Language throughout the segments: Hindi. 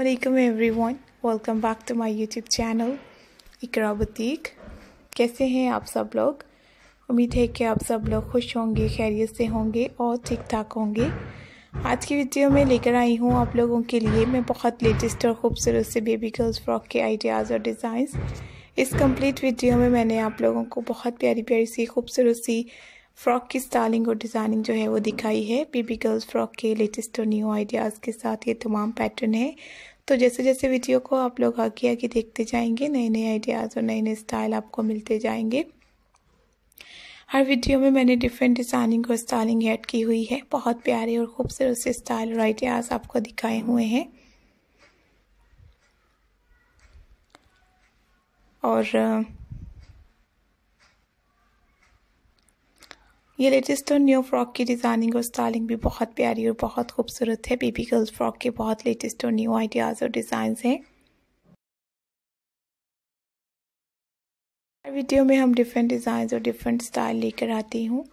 अल्लाम वन welcome back to my YouTube channel Iqra boutique कैसे हैं आप सब लोग उम्मीद है कि आप सब लोग खुश होंगे खैरियत से होंगे और ठीक ठाक होंगे आज की वीडियो में लेकर आई हूँ आप लोगों के लिए मैं बहुत लेटेस्ट और खूबसूरत से बेबी गर्ल्स फ्रॉक के आइडियाज़ और डिज़ाइंस इस कंप्लीट वीडियो में मैंने आप लोगों को बहुत प्यारी प्यारी सी खूबसूरत सी फ्रॉक की स्टाइलिंग और डिज़ाइनिंग जो है वो दिखाई है बेबी गर्ल्स फ्रॉक के लेटेस्ट और न्यू आइडियाज़ के साथ ये तमाम पैटर्न है तो जैसे जैसे वीडियो को आप लोग आगे आगे देखते जाएंगे नए नए आइडियाज़ और नए नए स्टाइल आपको मिलते जाएंगे हर वीडियो में मैंने डिफरेंट डिज़ाइनिंग और स्टाइलिंग ऐड की हुई है बहुत प्यारे और खूबसूरत से स्टाइल और आइडियाज़ आपको दिखाए हुए हैं और ये लेटेस्ट और न्यू फ्रॉक की डिज़ाइनिंग और स्टाइलिंग भी बहुत प्यारी और बहुत खूबसूरत है बेबी गर्ल्स फ्रॉक के बहुत लेटेस्ट और न्यू आइडियाज़ और डिज़ाइन हैं वीडियो में हम डिफरेंट डिज़ाइन और डिफरेंट स्टाइल लेकर आती हूँ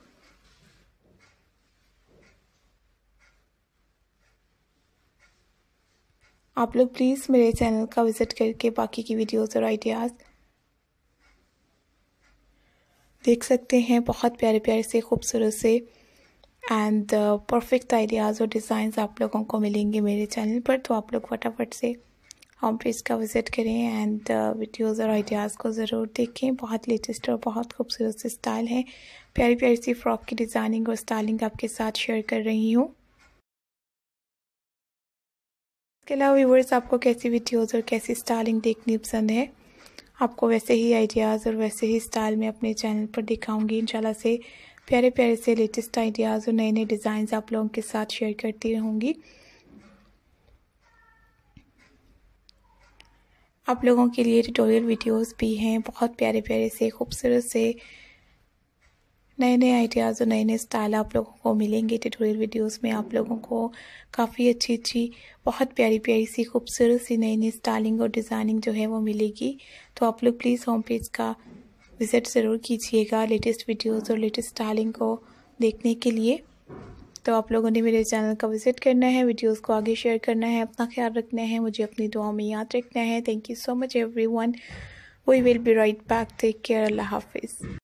आप लोग प्लीज़ मेरे चैनल का विज़िट करके बाकी की वीडियोस और आइडियाज़ देख सकते हैं बहुत प्यारे प्यारे से खूबसूरत से एंड परफेक्ट आइडियाज़ और डिज़ाइंस आप लोगों को मिलेंगे मेरे चैनल पर तो आप लोग फटाफट से होम पेज का विज़िट करें एंड वीडियोज़ uh, और आइडियाज़ को ज़रूर देखें बहुत लेटेस्ट और बहुत खूबसूरत से स्टाइल है प्यारी प्यारी सी फ्रॉक की डिज़ाइनिंग और स्टाइलिंग आपके साथ शेयर कर रही हूँ इसके अलावा व्यूवर्स आपको कैसी वीडियोज़ और कैसी स्टाइलिंग देखनी पसंद है आपको वैसे ही आइडियाज़ और वैसे ही स्टाइल में अपने चैनल पर दिखाऊंगी इंशाल्लाह से प्यारे प्यारे से लेटेस्ट आइडियाज़ और नए नए डिज़ाइन आप लोगों के साथ शेयर करती रहूँगी आप लोगों के लिए ट्यूटोरियल वीडियोस भी हैं बहुत प्यारे प्यारे से खूबसूरत से नए नए आइडियाज़ और नए नए स्टाइल आप लोगों को मिलेंगे ट्यूटोरियल वीडियोस में आप लोगों को काफ़ी अच्छी अच्छी बहुत प्यारी प्यारी सी खूबसूरत सी नई नई स्टाइलिंग और डिज़ाइनिंग जो है वो मिलेगी तो आप लोग प्लीज़ होम पेज का विज़िट ज़रूर कीजिएगा लेटेस्ट वीडियोज़ और लेटेस्ट स्टाइलिंग को देखने के लिए तो आप लोगों ने मेरे चैनल का विज़िट करना है वीडियोस को आगे शेयर करना है अपना ख्याल रखना है मुझे अपनी दुआओं में याद रखना है thank you so much everyone we will be right back take care अल्लाह हाफिज़